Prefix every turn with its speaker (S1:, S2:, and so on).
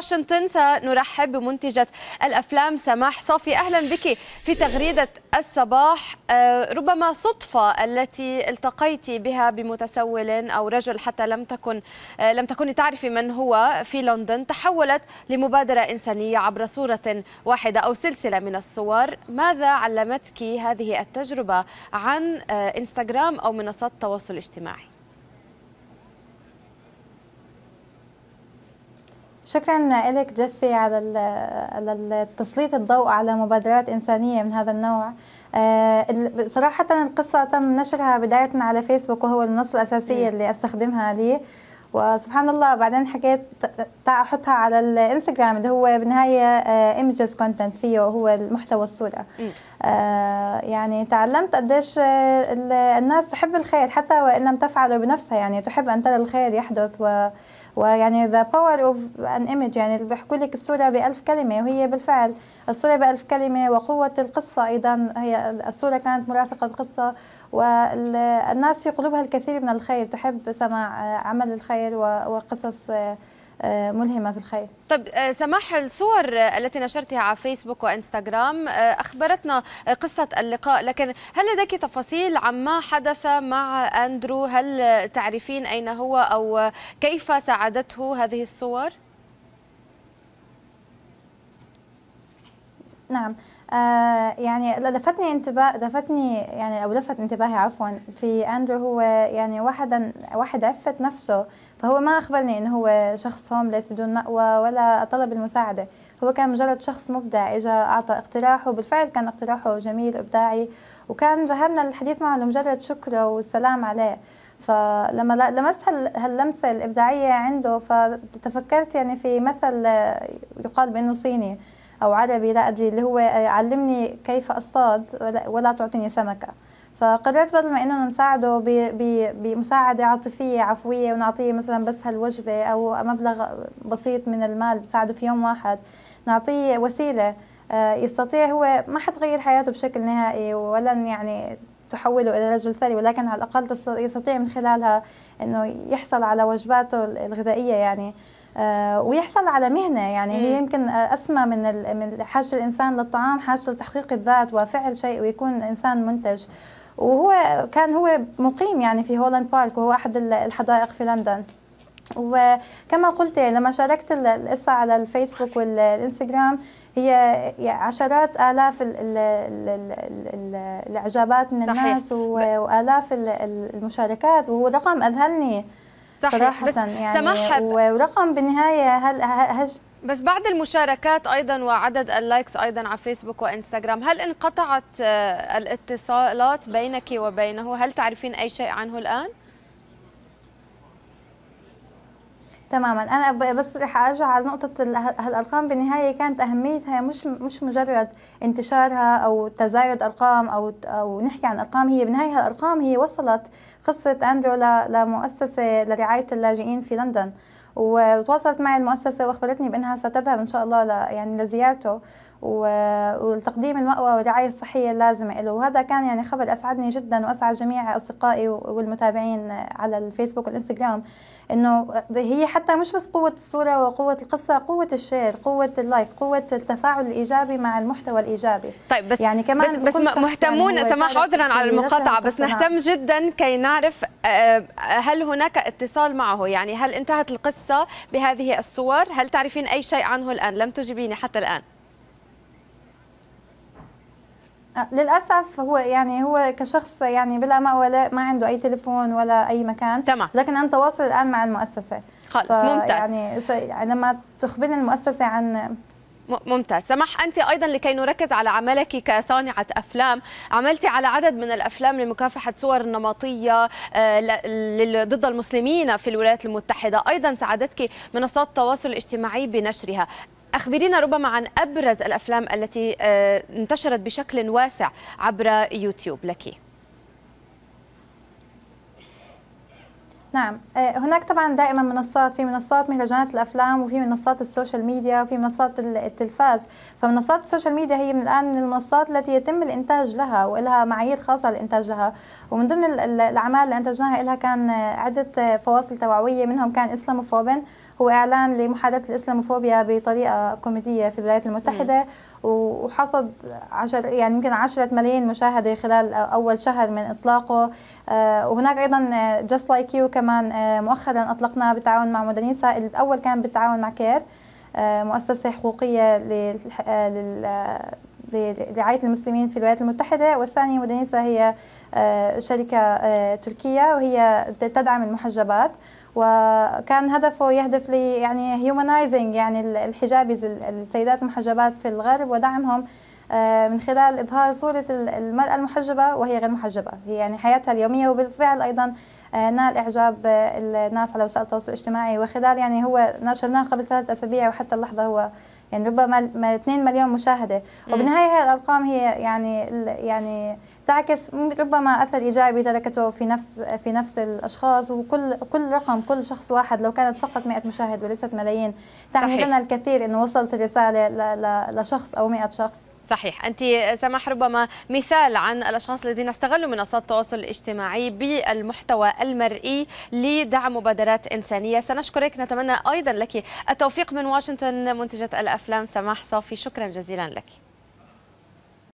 S1: واشنطن سنرحب بمنتجة الأفلام سماح صافي أهلا بك في تغريدة الصباح آه، ربما صدفة التي التقيت بها بمتسول أو رجل حتى لم تكن آه، لم تكوني تعرفي من هو في لندن تحولت لمبادرة إنسانية عبر صورة واحدة أو سلسلة من الصور ماذا علمتك هذه التجربة عن آه، انستغرام أو منصات التواصل الاجتماعي؟
S2: شكرا لك جسي على على تسليط الضوء على مبادرات انسانيه من هذا النوع آه، صراحة القصة تم نشرها بداية على فيسبوك وهو النص الأساسية اللي أستخدمها لي وسبحان الله بعدين حكيت تعال احطها على الانستغرام اللي هو بالنهايه ايمجز آه، كونتنت فيه وهو المحتوى الصوره آه، يعني تعلمت قديش الناس تحب الخير حتى وان لم تفعله بنفسها يعني تحب ان ترى الخير يحدث و ويعني ذا باور اوف ان ايمج يعني اللي بيحكوا لك الصوره بألف كلمه وهي بالفعل الصوره بألف كلمه وقوه القصه ايضا هي الصوره كانت مرافقه بقصه والناس في قلوبها الكثير من
S1: الخير تحب سماع عمل الخير وقصص آه، ملهمه في الخير. طب آه، سماح الصور التي نشرتها على فيسبوك وانستغرام آه، اخبرتنا قصه اللقاء لكن هل لديك تفاصيل عما حدث مع اندرو؟ هل تعرفين اين هو او كيف ساعدته هذه الصور؟
S2: نعم آه، يعني لفتني انتباه لفتني يعني او لفت انتباهي عفوا في اندرو هو يعني واحدا واحد عفت نفسه فهو ما اخبرني انه هو شخص هومليس بدون مأوى ولا طلب المساعده هو كان مجرد شخص مبدع اجى اعطى اقتراحه وبالفعل كان اقتراحه جميل ابداعي وكان ذهبنا للحديث معه لمجرد شكره والسلام عليه فلما لمست هاللمسه الابداعيه عنده فتفكرت يعني في مثل يقال بانه صيني او عربي لا ادري اللي هو آه، علمني كيف اصطاد ولا, تعطيني سمكه فقررت بدل ما انه نساعده بمساعده عاطفيه عفويه ونعطيه مثلا بس هالوجبه او مبلغ بسيط من المال بساعده في يوم واحد نعطيه وسيله آه، يستطيع هو ما حتغير حياته بشكل نهائي ولا يعني تحوله الى رجل ثري ولكن على الاقل يستطيع من خلالها انه يحصل على وجباته الغذائيه يعني آه، ويحصل على مهنه يعني هي يمكن اسمى من من حاجه الانسان للطعام حاجه لتحقيق الذات وفعل شيء ويكون انسان منتج وهو كان هو مقيم يعني في هولاند بارك وهو احد الحدائق في لندن وكما قلت لما شاركت القصة على الفيسبوك والإنستغرام هي عشرات آلاف الإعجابات من الناس وآلاف المشاركات وهو
S1: رقم أذهلني
S2: صحيح صراحة بس يعني سماح
S1: ورقم بالنهاية هل هج بس بعد المشاركات ايضا وعدد اللايكس ايضا على فيسبوك وانستغرام هل انقطعت آه، الاتصالات بينك وبينه هل تعرفين اي شيء عنه الان
S2: تماما انا بس رح ارجع على نقطه هالارقام بالنهايه كانت اهميتها مش مش مجرد انتشارها او تزايد ارقام او او نحكي عن ارقام هي بالنهايه هالارقام هي وصلت قصه اندرو لمؤسسه لرعايه اللاجئين في لندن وتواصلت معي المؤسسه واخبرتني بانها ستذهب ان شاء الله يعني لزيارته والتقديم المأوى والرعاية الصحية اللازمة له وهذا كان يعني خبر أسعدني جدا وأسعد جميع أصدقائي والمتابعين على الفيسبوك والإنستغرام إنه هي حتى مش بس قوة الصورة وقوة القصة قوة الشير قوة اللايك قوة التفاعل الإيجابي مع المحتوى الإيجابي طيب بس يعني كمان بس, بس مهتمون يعني سماح عذرا على المقاطعة بس نهتم
S1: جدا كي نعرف آه، هل هناك اتصال معه يعني هل انتهت القصة بهذه الصور هل تعرفين أي شيء عنه الآن لم تجيبيني حتى الآن
S2: آه، للاسف هو يعني هو كشخص يعني بلا ما ولا ما عنده اي تليفون ولا اي
S1: مكان تمام. لكن انا تواصل الان مع المؤسسه خلص ممتاز يعني لما تخبرني المؤسسه عن ممتاز سمح أنت أيضا لكي نركز على عملك كصانعة أفلام عملتي على عدد من الأفلام لمكافحة صور نمطية آه، ضد المسلمين في الولايات المتحدة أيضا ساعدتك منصات التواصل الاجتماعي بنشرها أخبرينا ربما عن أبرز الأفلام التي آه، انتشرت بشكل واسع عبر يوتيوب لك
S2: نعم آه، هناك طبعا دائما منصات في منصات مهرجانات الافلام وفي منصات السوشيال ميديا وفي منصات التلفاز فمنصات السوشيال ميديا هي من الان من المنصات التي يتم الانتاج لها ولها معايير خاصه للانتاج لها ومن ضمن الاعمال اللي انتجناها لها كان عده فواصل توعويه منهم كان اسلاموفوبن هو اعلان لمحاربه الاسلاموفوبيا بطريقه كوميديه في الولايات المتحده وحصد عشر يعني يمكن عشرة ملايين مشاهدة خلال أول شهر من إطلاقه آه، وهناك أيضا جاست لايك يو كمان آه، مؤخرا أطلقناه بالتعاون مع مودرنيسا الأول كان بالتعاون مع كير آه، مؤسسة حقوقية لرعاية المسلمين في الولايات المتحدة والثانية مدنيسا هي آه، شركة آه، تركية وهي تدعم المحجبات وكان هدفه يهدف لي يعني هيومنايزنج يعني الحجاب السيدات المحجبات في الغرب ودعمهم آه، من خلال إظهار صورة المرأة المحجبة وهي غير محجبة هي يعني حياتها اليومية وبالفعل أيضا نال إعجاب الناس على وسائل التواصل الاجتماعي وخلال يعني هو نشرناه قبل ثلاث أسابيع وحتى اللحظة هو يعني ربما ما 2 مليون مشاهده وبالنهايه هاي الارقام هي يعني يعني تعكس ربما اثر ايجابي تركته في نفس في نفس الاشخاص وكل كل رقم كل شخص واحد لو كانت فقط 100 مشاهد وليست ملايين تعني لنا الكثير انه وصلت الرساله لشخص او 100
S1: شخص صحيح أنت سماح ربما مثال عن الأشخاص الذين استغلوا منصات التواصل الاجتماعي بالمحتوى المرئي لدعم مبادرات إنسانية سنشكرك نتمنى أيضا لك التوفيق من واشنطن منتجة الأفلام سماح صافي شكرا جزيلا لك